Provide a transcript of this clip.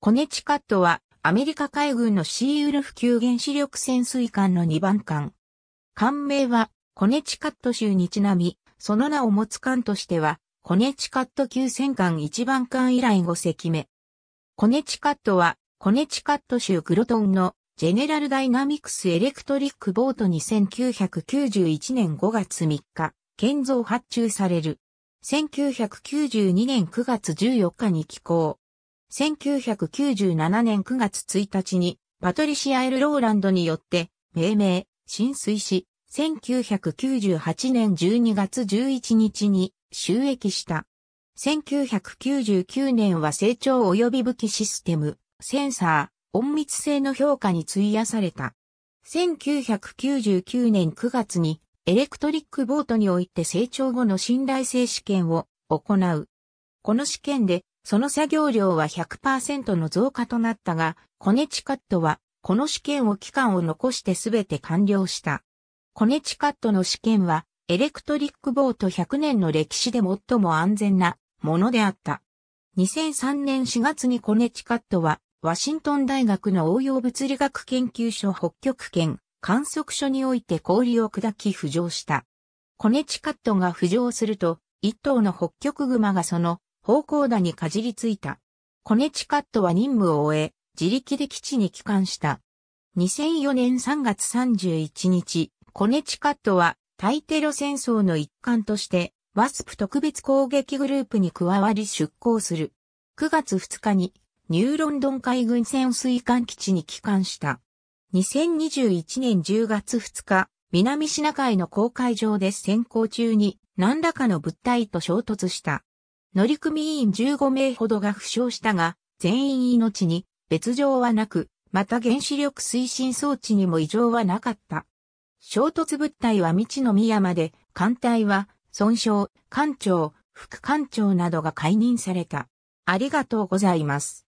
コネチカットはアメリカ海軍のシーウルフ級原子力潜水艦の2番艦。艦名はコネチカット州にちなみ、その名を持つ艦としては、コネチカット級戦艦1番艦以来5隻目。コネチカットは、コネチカット州グロトンのジェネラルダイナミクスエレクトリックボートに1991年5月3日、建造発注される。1992年9月14日に寄港。1997年9月1日にパトリシア・エル・ローランドによって命名、浸水し、1998年12月11日に収益した。1999年は成長及び武器システム、センサー、隠密性の評価に費やされた。1999年9月にエレクトリックボートにおいて成長後の信頼性試験を行う。この試験でその作業量は100%の増加となったが、コネチカットは、この試験を期間を残してすべて完了した。コネチカットの試験は、エレクトリックボート100年の歴史で最も安全なものであった。2003年4月にコネチカットは、ワシントン大学の応用物理学研究所北極圏観測所において氷を砕き浮上した。コネチカットが浮上すると、一頭の北極熊がその方向打にかじりついた。コネチカットは任務を終え、自力で基地に帰還した。2004年3月31日、コネチカットは対テロ戦争の一環として、ワスプ特別攻撃グループに加わり出航する。9月2日に、ニューロンドン海軍潜水艦基地に帰還した。2021年10月2日、南シナ海の公海上で潜航中に何らかの物体と衝突した。乗組員15名ほどが負傷したが、全員命に別状はなく、また原子力推進装置にも異常はなかった。衝突物体は未知の宮まで、艦隊は、損傷、艦長、副艦長などが解任された。ありがとうございます。